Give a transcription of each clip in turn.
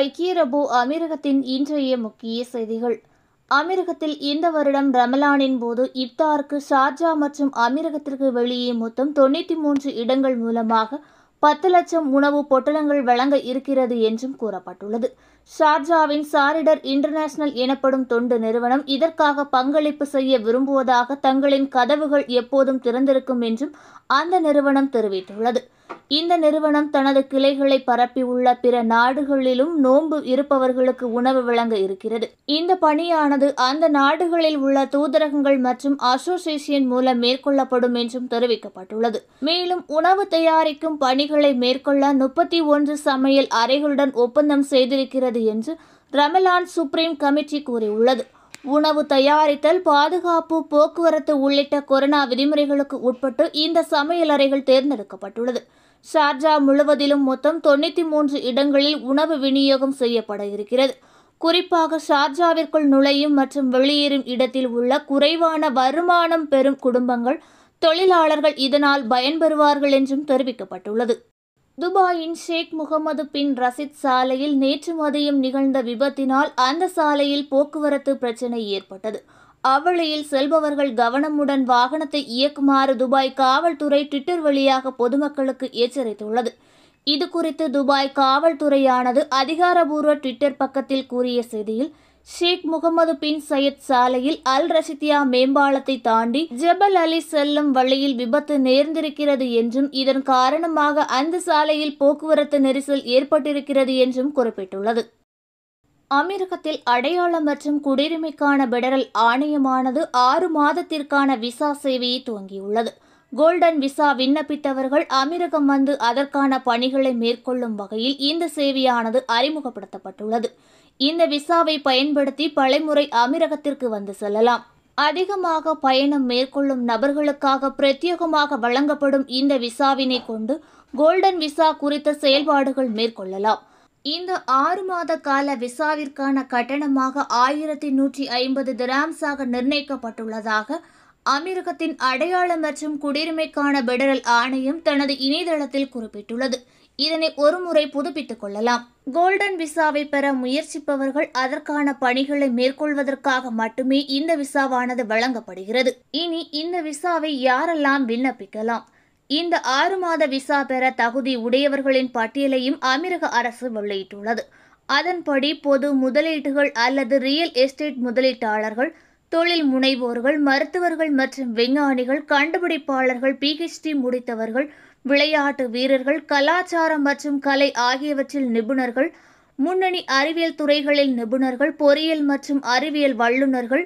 ஐக்கிய அரபு அமீரகத்தின் இன்றைய முக்கிய செய்திகள் அமீரகத்தில் இந்த வருடம் ரமலானின் போது இப்தாருக்கு ஷார்ஜா மற்றும் அமீரகத்திற்கு வெளியே மொத்தம் தொண்ணூற்றி மூன்று இடங்கள் மூலமாக பத்து லட்சம் உணவு பொட்டலங்கள் வழங்க இருக்கிறது என்றும் கூறப்பட்டுள்ளது ஷார்ஜாவின் சாரிடர் இன்டர்நேஷனல் எனப்படும் தொண்டு நிறுவனம் இதற்காக பங்களிப்பு செய்ய விரும்புவதாக தங்களின் கதவுகள் எப்போதும் திறந்திருக்கும் என்றும் அந்த நிறுவனம் தெரிவித்துள்ளது இந்த நிறுவனம் தனது கிளைகளை பரப்பியுள்ள பிற நாடுகளிலும் நோன்பு இருப்பவர்களுக்கு உணவு வழங்க இருக்கிறது இந்த பணியானது அந்த நாடுகளில் உள்ள தூதரகங்கள் மற்றும் அசோசியேஷன் மூலம் மேற்கொள்ளப்படும் என்றும் தெரிவிக்கப்பட்டுள்ளது மேலும் உணவு தயாரிக்கும் பணிகளை மேற்கொள்ள முப்பத்தி ஒன்று சமையல் அறைகளுடன் ஒப்பந்தம் செய்திருக்கிறது உள்ளது என்று ரமலான் சுப்ரீம் கமிட்டி கூறியுள்ளது உணவு தயாரித்தல் பாதுகாப்பு போக்குவரத்து உள்ளிட்ட கொரோனா விதிமுறைகளுக்கு உட்பட்டு இந்த சமையலறைகள் தேர்ந்தெடுக்கப்பட்டுள்ளது ஷார்ஜா முழுவதிலும் மொத்தம் தொண்ணூற்றி மூன்று இடங்களில் உணவு விநியோகம் செய்யப்பட இருக்கிறது குறிப்பாக ஷார்ஜாவிற்குள் நுழையும் மற்றும் வெளியேறும் இடத்தில் உள்ள குறைவான வருமானம் பெறும் குடும்பங்கள் தொழிலாளர்கள் இதனால் பயன்பெறுவார்கள் என்றும் தெரிவிக்கப்பட்டுள்ளது துபாயின் ஷேக் முகமது பின் ரசித் சாலையில் நேற்று மதியம் நிகழ்ந்த விபத்தினால் அந்த சாலையில் போக்குவரத்து பிரச்சினை ஏற்பட்டது அவ்வழியில் செல்பவர்கள் கவனமுடன் வாகனத்தை இயக்குமாறு துபாய் காவல்துறை ட்விட்டர் வழியாக பொதுமக்களுக்கு எச்சரித்துள்ளது இதுகுறித்து துபாய் காவல்துறையானது அதிகாரபூர்வ ட்விட்டர் பக்கத்தில் கூறிய செய்தியில் ஷேக் முகமது பின் சையத் சாலையில் அல் ரஷித்யா மேம்பாலத்தை தாண்டி ஜபல் அலி செல்லும் வழியில் விபத்து நேர்ந்திருக்கிறது என்றும் இதன் காரணமாக அந்த சாலையில் போக்குவரத்து நெரிசல் ஏற்பட்டிருக்கிறது என்றும் குறிப்பிட்டுள்ளது அமீரகத்தில் அடையாளம் மற்றும் குடியுரிமைக்கான பெடரல் ஆணையமானது ஆறு மாதத்திற்கான விசா சேவையை துவங்கியுள்ளது கோல்டன் விசா விண்ணப்பித்தவர்கள் அமீரகம் வந்து அதற்கான பணிகளை மேற்கொள்ளும் வகையில் இந்த சேவையானது அறிமுகப்படுத்தப்பட்டுள்ளது இந்த விசாவை பயன்படுத்தி பழைமுறை அமீரகத்திற்கு வந்து செல்லலாம் அதிகமாக பயணம் மேற்கொள்ளும் நபர்களுக்காக பிரத்யேகமாக வழங்கப்படும் இந்த விசாவினை கொண்டு கோல்டன் விசா குறித்த செயல்பாடுகள் மேற்கொள்ளலாம் இந்த ஆறு மாத கால விசாவிற்கான கட்டணமாக ஆயிரத்தி நூற்றி ஐம்பது திராம்ஸாக நிர்ணயிக்கப்பட்டுள்ளதாக அமீரகத்தின் அடையாளம் மற்றும் குடியுரிமைக்கான பெடரல் ஆணையம் தனது இணையதளத்தில் குறிப்பிட்டுள்ளது இதனை ஒருமுறை புதுப்பித்துக் கொள்ளலாம் கோல்டன் விசாவை பெற முயற்சிப்பவர்கள் அதற்கான பணிகளை மேற்கொள்வதற்காக மட்டுமே இந்த விசாவானது வழங்கப்படுகிறது இனி இந்த விசாவை யாரெல்லாம் விண்ணப்பிக்கலாம் இந்த ஆறு மாத விசா பெற தகுதி உடையவர்களின் பட்டியலையும் அமீரக அரசு வெளியிட்டுள்ளது அதன்படி பொது முதலீடுகள் அல்லது ரியல் எஸ்டேட் முதலீட்டாளர்கள் தொழில் முனைவோர்கள் மருத்துவர்கள் மற்றும் விஞ்ஞானிகள் கண்டுபிடிப்பாளர்கள் பிஹெச்டி முடித்தவர்கள் விளையாட்டு வீரர்கள் கலாச்சாரம் மற்றும் கலை ஆகியவற்றில் நிபுணர்கள் முன்னணி அறிவியல் துறைகளில் நிபுணர்கள் பொறியியல் மற்றும் அறிவியல் வல்லுநர்கள்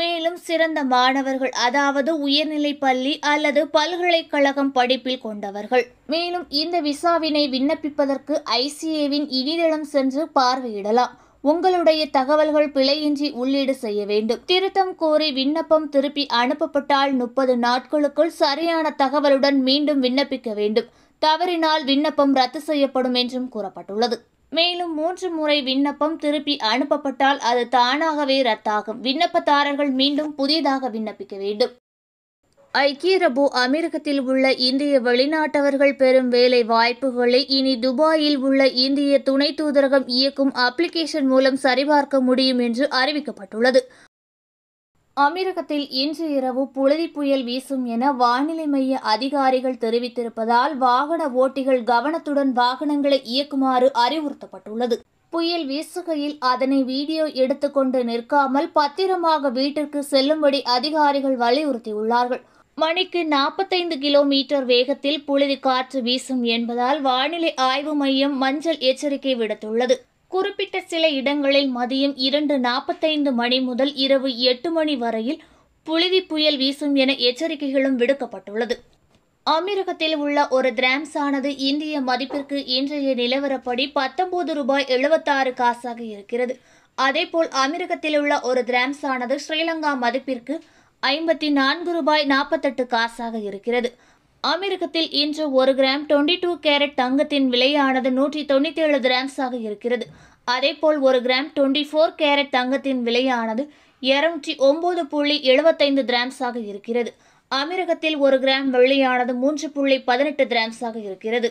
மேலும் சிறந்த மாணவர்கள் அதாவது உயர்நிலை பள்ளி அல்லது பல்கலைக்கழகம் படிப்பில் கொண்டவர்கள் மேலும் இந்த விசாவினை விண்ணப்பிப்பதற்கு ஐசிஏவின் இனிதளம் சென்று பார்வையிடலாம் உங்களுடைய தகவல்கள் பிழையின்றி உள்ளீடு செய்ய வேண்டும் திருத்தம் கோரி விண்ணப்பம் திருப்பி அனுப்பப்பட்டால் முப்பது நாட்களுக்குள் சரியான தகவலுடன் மீண்டும் விண்ணப்பிக்க வேண்டும் தவறினால் விண்ணப்பம் ரத்து செய்யப்படும் என்றும் கூறப்பட்டுள்ளது மேலும் மூன்று முறை விண்ணப்பம் திருப்பி அனுப்பப்பட்டால் அது தானாகவே ரத்தாகும் விண்ணப்பதாரர்கள் மீண்டும் புதிதாக விண்ணப்பிக்க வேண்டும் ஐக்கிய அரபு அமீரகத்தில் உள்ள இந்திய வெளிநாட்டவர்கள் பெறும் வேலை வாய்ப்புகளை இனி துபாயில் உள்ள இந்திய துணை தூதரகம் இயக்கும் அப்ளிகேஷன் மூலம் சரிபார்க்க முடியும் என்று அறிவிக்கப்பட்டுள்ளது அமீரகத்தில் இன்று இரவு புழுதி புயல் வீசும் என வானிலை மைய அதிகாரிகள் தெரிவித்திருப்பதால் வாகன ஓட்டிகள் கவனத்துடன் வாகனங்களை இயக்குமாறு அறிவுறுத்தப்பட்டுள்ளது புயல் வீசுகையில் அதனை வீடியோ எடுத்துக்கொண்டு நிற்காமல் பத்திரமாக வீட்டிற்கு செல்லும்படி அதிகாரிகள் வலியுறுத்தியுள்ளார்கள் மணிக்கு நாற்பத்தைந்து கிலோமீட்டர் வேகத்தில் புழுதி காற்று வீசும் என்பதால் வானிலை ஆய்வு மையம் மஞ்சள் எச்சரிக்கை விடுத்துள்ளது குறிப்பிட்ட சில இடங்களில் மதியம் இரண்டு நாற்பத்தைந்து மணி முதல் இரவு எட்டு மணி வரையில் புழுதி புயல் வீசும் என எச்சரிக்கைகளும் விடுக்கப்பட்டுள்ளது அமீரகத்தில் உள்ள ஒரு கிராம்ஸ் ஆனது இந்திய மதிப்பிற்கு இன்றைய நிலவரப்படி பத்தொன்பது ரூபாய் எழுபத்தாறு காசாக இருக்கிறது அதேபோல் அமீரகத்தில் உள்ள ஒரு கிராம்ஸ் ஆனது ஸ்ரீலங்கா மதிப்பிற்கு ஐம்பத்தி நான்கு ரூபாய் நாற்பத்தெட்டு காசாக இருக்கிறது அமெரிக்கத்தில் இன்று ஒரு கிராம் டுவெண்ட்டி டூ கேரட் தங்கத்தின் விலையானது நூற்றி தொண்ணூற்றி ஏழு கிராம்ஸாக இருக்கிறது அதேபோல் ஒரு கிராம் டுவெண்ட்டி ஃபோர் கேரட் தங்கத்தின் விலையானது இருநூற்றி ஒம்பது புள்ளி எழுபத்தைந்து கிராம்ஸாக இருக்கிறது அமீரகத்தில் ஒரு கிராம் வெள்ளியானது மூன்று புள்ளி பதினெட்டு கிராம்ஸாக இருக்கிறது